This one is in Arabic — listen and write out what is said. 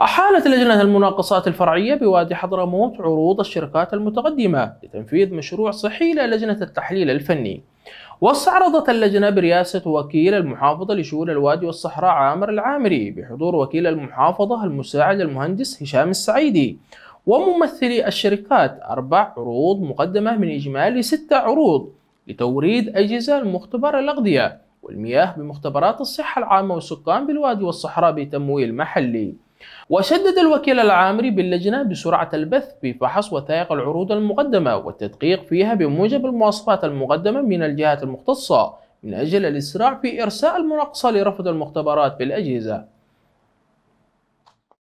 أحالت لجنة المناقصات الفرعية بوادي حضرموت عروض الشركات المتقدمة لتنفيذ مشروع صحي للجنة التحليل الفني واستعرضت اللجنة برئاسة وكيل المحافظة لشؤون الوادي والصحراء عامر العامري بحضور وكيل المحافظة المساعد المهندس هشام السعيدي وممثلي الشركات أربع عروض مقدمة من إجمالي ستة عروض لتوريد أجهزة المختبر الأغذية والمياه بمختبرات الصحة العامة والسكان بالوادي والصحراء بتمويل محلي وشدد الوكيل العامري باللجنة بسرعة البث في فحص وثائق العروض المقدمة والتدقيق فيها بموجب المواصفات المقدمة من الجهات المختصة من أجل الإسراع في إرساء المناقصة لرفض المختبرات بالأجهزة